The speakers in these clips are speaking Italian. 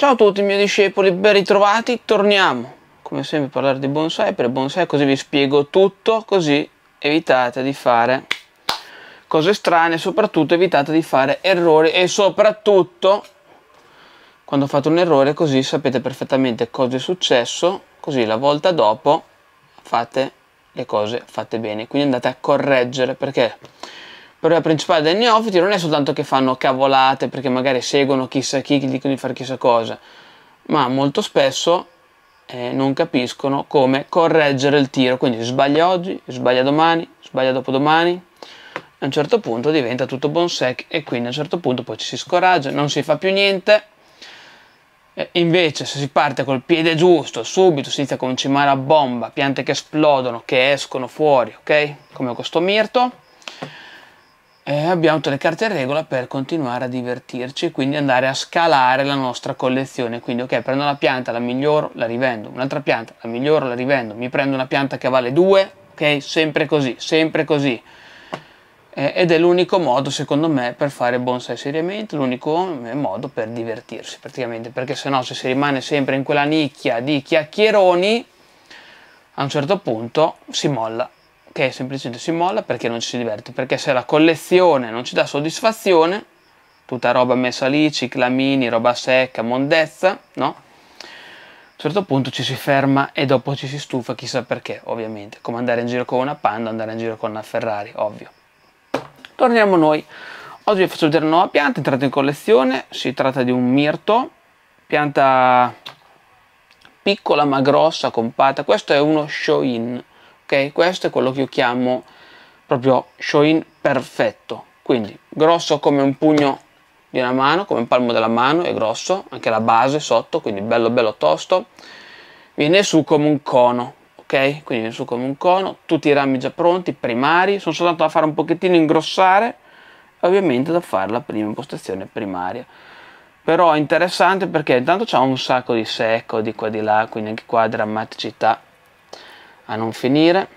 Ciao a tutti miei discepoli, ben ritrovati, torniamo come sempre a parlare di bonsai, per bonsai così vi spiego tutto, così evitate di fare cose strane, soprattutto evitate di fare errori e soprattutto quando fate un errore così sapete perfettamente cosa è successo, così la volta dopo fate le cose fatte bene, quindi andate a correggere perché però la principale dei neofiti non è soltanto che fanno cavolate perché magari seguono chissà chi, che dicono di fare chissà cosa, ma molto spesso eh, non capiscono come correggere il tiro, quindi sbaglia oggi, sbaglia domani, sbaglia dopodomani, a un certo punto diventa tutto buon sec e quindi a un certo punto poi ci si scoraggia, non si fa più niente. invece se si parte col piede giusto, subito si inizia a concimare a bomba, piante che esplodono, che escono fuori, ok? Come questo mirto eh, abbiamo tutte le carte in regola per continuare a divertirci e quindi andare a scalare la nostra collezione. Quindi, ok, prendo una pianta, la miglioro, la rivendo, un'altra pianta, la miglioro, la rivendo, mi prendo una pianta che vale 2, ok, sempre così, sempre così. Eh, ed è l'unico modo, secondo me, per fare bonsai seriamente, l'unico eh, modo per divertirsi praticamente, perché se no, se si rimane sempre in quella nicchia di chiacchieroni, a un certo punto si molla perché semplicemente si molla, perché non ci si diverte, perché se la collezione non ci dà soddisfazione, tutta roba messa lì, ciclamini, roba secca, mondezza, no? A un certo punto ci si ferma e dopo ci si stufa, chissà perché, ovviamente, come andare in giro con una Panda, andare in giro con una Ferrari, ovvio. Torniamo noi. Oggi vi faccio vedere una nuova pianta entrata in collezione, si tratta di un mirto, pianta piccola ma grossa, compatta, questo è uno show-in, ok questo è quello che io chiamo proprio show in perfetto quindi grosso come un pugno di una mano come un palmo della mano è grosso anche la base sotto quindi bello bello tosto viene su come un cono ok quindi viene su come un cono tutti i rami già pronti primari sono soltanto da fare un pochettino ingrossare ovviamente da fare la prima impostazione primaria però è interessante perché intanto c'è un sacco di secco di qua di là quindi anche qua drammaticità a non finire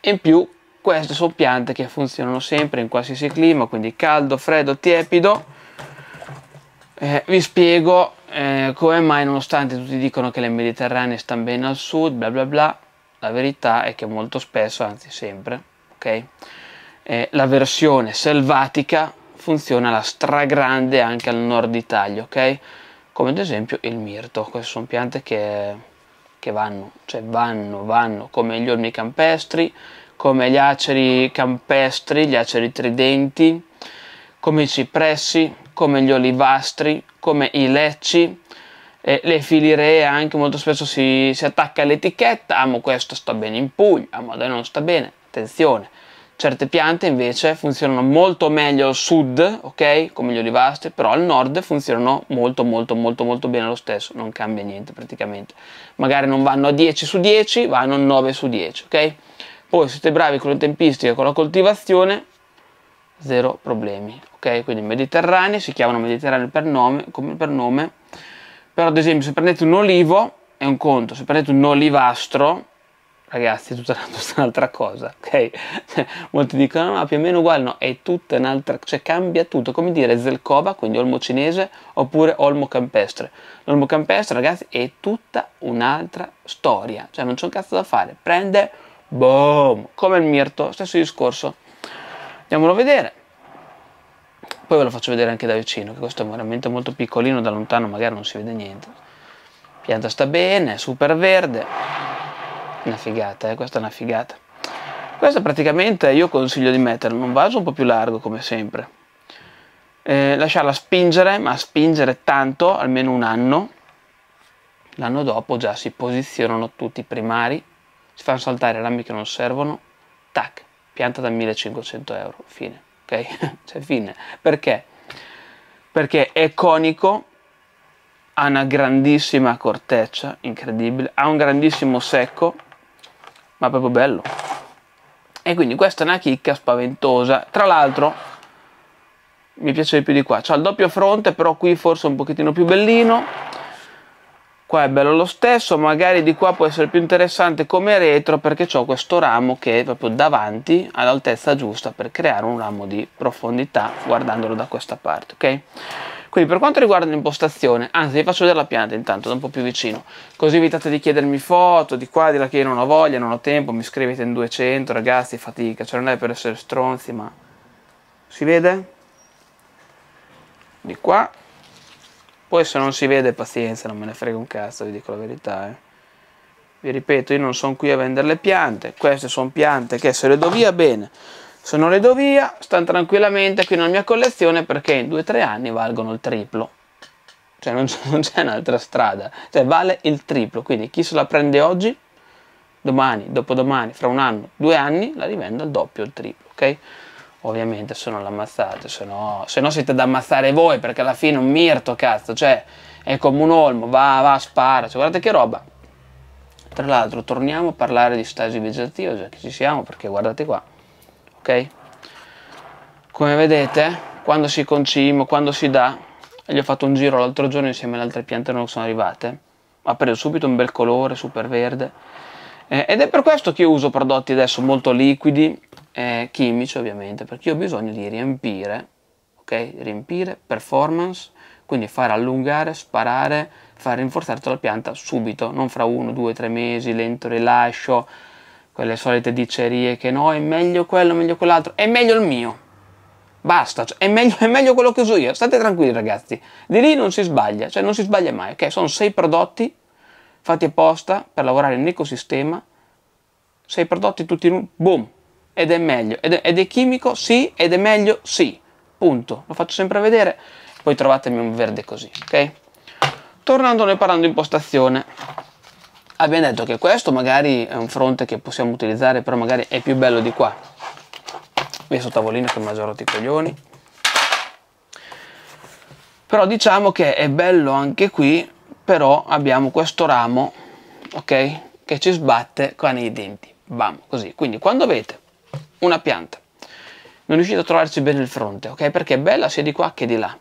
in più queste sono piante che funzionano sempre in qualsiasi clima quindi caldo, freddo, tiepido eh, vi spiego eh, come mai nonostante tutti dicono che le mediterranee stanno bene al sud bla bla bla la verità è che molto spesso anzi sempre ok eh, la versione selvatica funziona la stragrande anche al nord Italia ok come ad esempio il mirto queste sono piante che che vanno, cioè vanno, vanno, come gli ormi campestri, come gli aceri campestri, gli aceri tridenti, come i cipressi, come gli olivastri, come i lecci, e le filiree anche molto spesso si, si attacca all'etichetta, amo questo sta bene in Puglia, amo da noi non sta bene, attenzione, Certe piante invece funzionano molto meglio al sud, ok? Come gli olivastri, però al nord funzionano molto molto molto molto bene lo stesso, non cambia niente praticamente. Magari non vanno a 10 su 10, vanno a 9 su 10, ok? Poi siete bravi con le tempistiche, con la coltivazione, zero problemi, ok? Quindi mediterranei, si chiamano mediterranei per nome, come per nome, però ad esempio se prendete un olivo è un conto, se prendete un olivastro ragazzi è tutta, tutta un'altra cosa, ok? molti dicono no, più o meno uguale, no, è tutta un'altra, cioè cambia tutto, come dire zelkova, quindi olmo cinese, oppure olmo campestre. L'olmo campestre, ragazzi, è tutta un'altra storia, cioè non c'è un cazzo da fare, prende, boom, come il mirto, stesso discorso. Andiamolo a vedere. Poi ve lo faccio vedere anche da vicino, che questo è veramente molto piccolino, da lontano magari non si vede niente. Pianta sta bene, super verde. Una figata, eh? questa è una figata. Questa praticamente io consiglio di mettere un vaso un po' più largo come sempre. Eh, lasciarla spingere, ma spingere tanto, almeno un anno. L'anno dopo già si posizionano tutti i primari, si fanno saltare i rami che non servono, tac, pianta da 1500 euro, fine. Ok? C'è cioè, fine. Perché? Perché è conico, ha una grandissima corteccia, incredibile, ha un grandissimo secco, ma proprio bello. E quindi questa è una chicca spaventosa. Tra l'altro mi piace di più di qua. C'ha il doppio fronte, però qui forse un pochettino più bellino. Qua è bello lo stesso, magari di qua può essere più interessante come retro perché ho questo ramo che è proprio davanti all'altezza giusta per creare un ramo di profondità guardandolo da questa parte, ok? Quindi per quanto riguarda l'impostazione, anzi vi faccio vedere la pianta intanto da un po' più vicino, così evitate di chiedermi foto di qua, di là che io non ho voglia, non ho tempo, mi scrivete in 200, ragazzi, fatica, cioè non è per essere stronzi, ma si vede? Di qua. Poi se non si vede pazienza, non me ne frega un cazzo, vi dico la verità, eh vi ripeto io non sono qui a vendere le piante queste sono piante che se le do via bene sono le Dovia, stanno tranquillamente qui nella mia collezione perché in 2-3 anni valgono il triplo. Cioè non c'è un'altra strada, cioè vale il triplo, quindi chi se la prende oggi, domani, dopodomani, fra un anno, due anni, la rivendo al doppio, o il triplo, ok? Ovviamente se non l'ammazzate, se no, se no siete da ammazzare voi perché alla fine un mirto, cazzo, cioè è come un olmo, va, va, spara, cioè, guardate che roba. Tra l'altro torniamo a parlare di stasi vegetativa, già che ci siamo, perché guardate qua, ok? Come vedete, quando si concimo, quando si dà, gli ho fatto un giro l'altro giorno insieme alle altre piante non sono arrivate, ha preso subito un bel colore, super verde, eh, ed è per questo che io uso prodotti adesso molto liquidi, eh, chimici ovviamente, perché io ho bisogno di riempire, ok? Riempire, performance, quindi far allungare, sparare, far rinforzare tutta la pianta subito, non fra uno due tre mesi, lento rilascio, quelle solite dicerie che no, è meglio quello, meglio quell'altro, è meglio il mio. Basta, cioè, è, meglio, è, meglio, quello che uso io. State tranquilli ragazzi, di lì non si sbaglia, cioè non si sbaglia mai. Ok, sono sei prodotti fatti apposta per lavorare in ecosistema, sei prodotti tutti in un boom, ed è meglio. Ed è, ed è chimico? Sì, ed è meglio? Sì. Punto. Lo faccio sempre vedere, poi trovatemi un verde così, ok? Tornando noi parlando di impostazione abbiamo detto che questo magari è un fronte che possiamo utilizzare però magari è più bello di qua messo tavolino che mi ha rotto i coglioni però diciamo che è bello anche qui però abbiamo questo ramo ok che ci sbatte qua nei denti bam così quindi quando avete una pianta non riuscite a trovarci bene il fronte ok perché è bella sia di qua che di là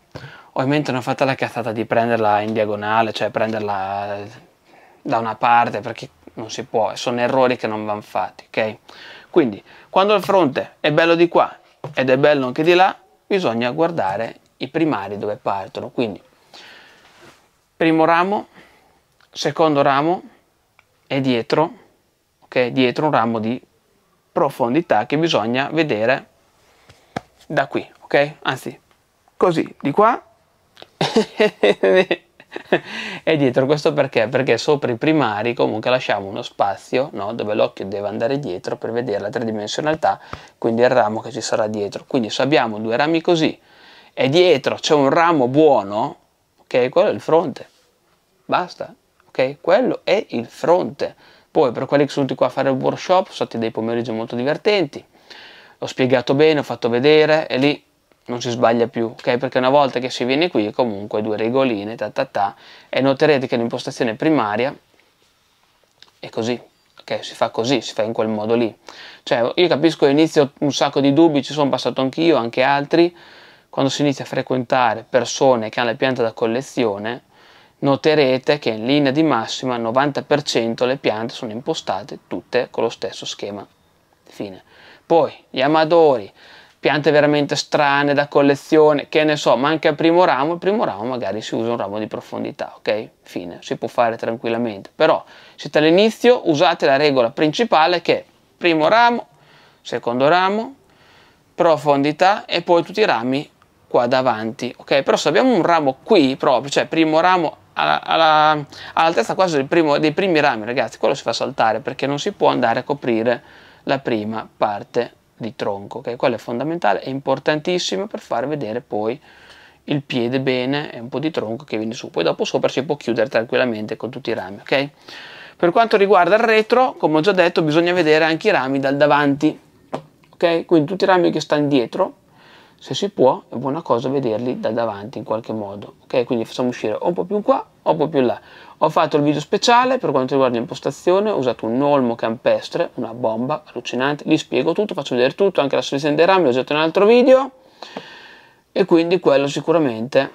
ovviamente non fate la cazzata di prenderla in diagonale cioè prenderla da una parte perché non si può, sono errori che non vanno fatti, ok? Quindi quando il fronte è bello di qua ed è bello anche di là, bisogna guardare i primari dove partono, quindi primo ramo, secondo ramo e dietro, ok? Dietro un ramo di profondità che bisogna vedere da qui, ok? Anzi, così, di qua e dietro questo perché? Perché sopra i primari comunque lasciamo uno spazio no? dove l'occhio deve andare dietro per vedere la tridimensionalità, quindi il ramo che ci sarà dietro. Quindi se abbiamo due rami così e dietro c'è un ramo buono, ok, quello è il fronte, basta, ok, quello è il fronte. Poi per quelli che sono venuti qua a fare il workshop sono stati dei pomeriggi molto divertenti, ho spiegato bene, ho fatto vedere e lì non si sbaglia più, ok? Perché una volta che si viene qui, comunque due regoline, ta ta ta, e noterete che l'impostazione primaria è così, ok? Si fa così, si fa in quel modo lì. Cioè, io capisco che inizio un sacco di dubbi, ci sono passato anch'io, anche altri, quando si inizia a frequentare persone che hanno le piante da collezione, noterete che in linea di massima il 90% le piante sono impostate tutte con lo stesso schema. Fine. Poi gli amatori piante veramente strane da collezione, che ne so, manca il primo ramo, il primo ramo magari si usa un ramo di profondità, ok? Fine, si può fare tranquillamente. Però siete all'inizio, usate la regola principale che è primo ramo, secondo ramo, profondità e poi tutti i rami qua davanti, ok? Però se abbiamo un ramo qui proprio, cioè primo ramo all'altezza alla, alla quasi dei primi rami, ragazzi, quello si fa saltare perché non si può andare a coprire la prima parte di tronco, che okay? quello è fondamentale, è importantissimo per far vedere poi il piede bene e un po' di tronco che viene su, poi dopo sopra si può chiudere tranquillamente con tutti i rami, ok? Per quanto riguarda il retro, come ho già detto, bisogna vedere anche i rami dal davanti, ok? Quindi tutti i rami che stanno dietro, se si può, è buona cosa vederli dal davanti in qualche modo, ok? Quindi facciamo uscire un po' più in qua o un po' più in là. Ho fatto il video speciale per quanto riguarda l'impostazione, ho usato un olmo campestre, una bomba allucinante, vi spiego tutto, faccio vedere tutto, anche la selezione dei rami l'ho usato in un altro video e quindi quello sicuramente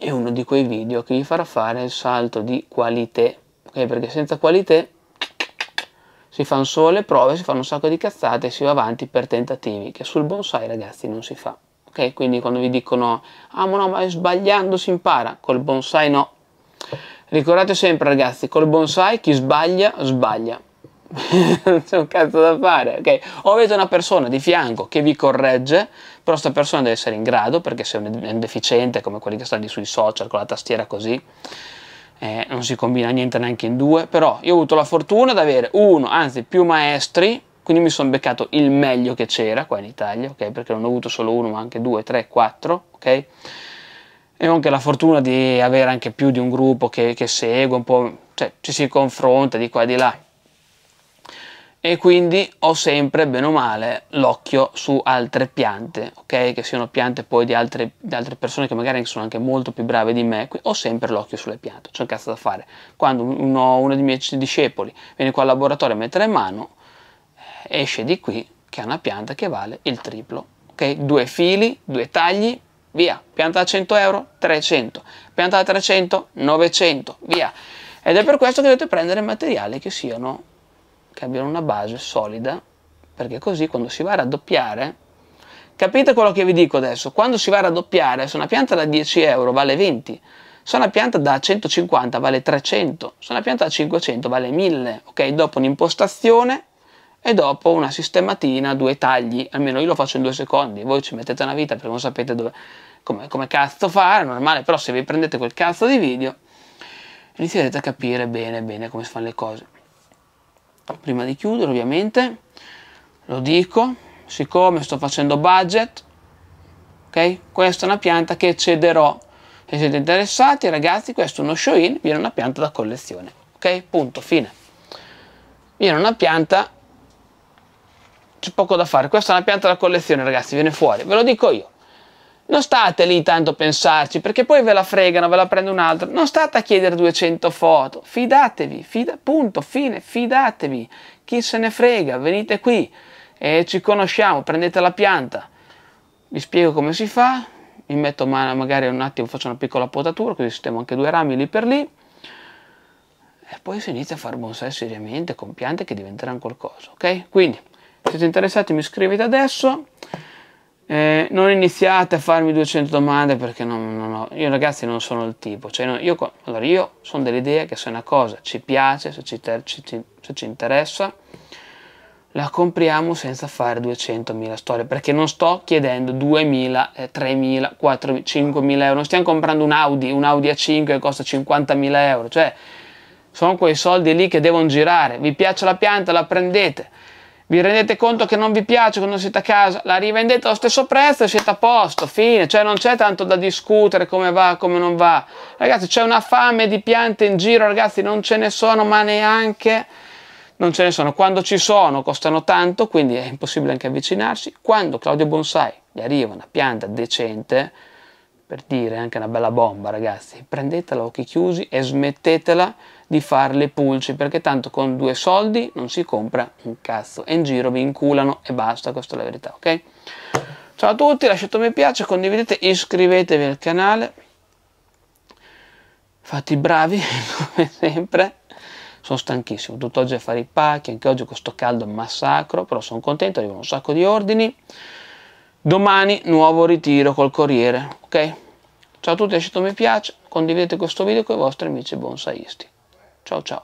è uno di quei video che vi farà fare il salto di qualità, okay? perché senza qualità si fanno sole prove, si fanno un sacco di cazzate e si va avanti per tentativi, che sul bonsai ragazzi non si fa. Ok, quindi quando vi dicono, ah ma no, ma sbagliando si impara, col bonsai no, Ricordate sempre ragazzi, col bonsai chi sbaglia, sbaglia. non c'è un cazzo da fare, ok? O avete una persona di fianco che vi corregge, però questa persona deve essere in grado, perché se è un deficiente come quelli che stanno lì sui social con la tastiera così, eh, non si combina niente neanche in due, però io ho avuto la fortuna di avere uno, anzi più maestri, quindi mi sono beccato il meglio che c'era qua in Italia, ok? Perché non ho avuto solo uno, ma anche due, tre, quattro, ok? e ho anche la fortuna di avere anche più di un gruppo che, che segue un po', cioè ci si confronta di qua e di là. E quindi ho sempre, bene o male, l'occhio su altre piante, ok? Che siano piante poi di altre, di altre persone che magari sono anche molto più brave di me, ho sempre l'occhio sulle piante, c'è un cazzo da fare. Quando uno, uno dei miei discepoli viene qua al laboratorio a mettere in mano, eh, esce di qui che ha una pianta che vale il triplo, ok? Due fili, due tagli, via. Pianta da 100 euro, 300. Pianta da 300, 900, via. Ed è per questo che dovete prendere materiali che siano, che abbiano una base solida, perché così quando si va a raddoppiare, capite quello che vi dico adesso, quando si va a raddoppiare, se una pianta da 10 euro vale 20, se una pianta da 150 vale 300, se una pianta da 500 vale 1000, ok? Dopo un'impostazione e dopo una sistematina, due tagli, almeno io lo faccio in due secondi, voi ci mettete una vita perché non sapete dove, come, come cazzo fare, è normale, però se vi prendete quel cazzo di video inizierete a capire bene bene come si fanno le cose. Prima di chiudere ovviamente lo dico, siccome sto facendo budget, ok? Questa è una pianta che cederò. Se siete interessati ragazzi, questo è uno show-in, viene una pianta da collezione, ok? Punto, fine. Viene una pianta c'è poco da fare. Questa è una pianta da collezione, ragazzi, viene fuori, ve lo dico io. Non state lì tanto a pensarci, perché poi ve la fregano, ve la prende un altro. Non state a chiedere 200 foto, fidatevi, fida, punto, fine, fidatevi. Chi se ne frega, venite qui e ci conosciamo, prendete la pianta. Vi spiego come si fa, mi metto magari un attimo, faccio una piccola potatura, così sistemo anche due rami lì per lì. E poi si inizia a fare bonsai seriamente con piante che diventeranno qualcosa, ok? Quindi siete interessati mi iscrivete adesso. Eh, non iniziate a farmi 200 domande perché non, non ho, io ragazzi non sono il tipo. Cioè, no, io, allora io sono dell'idea che se una cosa ci piace, se ci, ci, se ci interessa, la compriamo senza fare 200.000 storie perché non sto chiedendo 2.000, eh, 3.000, 4.000, 5.000 euro. Non stiamo comprando un Audi, un Audi A5 che costa 50.000 euro. Cioè, sono quei soldi lì che devono girare. Vi piace la pianta, la prendete vi rendete conto che non vi piace quando siete a casa, la rivendete allo stesso prezzo e siete a posto, fine, cioè non c'è tanto da discutere come va, come non va. Ragazzi, c'è una fame di piante in giro, ragazzi, non ce ne sono, ma neanche non ce ne sono. Quando ci sono costano tanto, quindi è impossibile anche avvicinarsi. Quando Claudio Bonsai gli arriva una pianta decente, per dire anche una bella bomba, ragazzi, prendetela a occhi chiusi e smettetela di fare le pulci perché tanto con due soldi non si compra un cazzo e in giro vi inculano e basta, questa è la verità, ok? Ciao a tutti, lasciate un mi piace, condividete, iscrivetevi al canale. Fate i bravi, come sempre. Sono stanchissimo, tutto oggi a fare i pacchi, anche oggi questo caldo massacro, però sono contento, arrivano un sacco di ordini. Domani nuovo ritiro col corriere, ok? Ciao a tutti, lasciate un mi piace, condividete questo video con i vostri amici bonsaisti. 找找。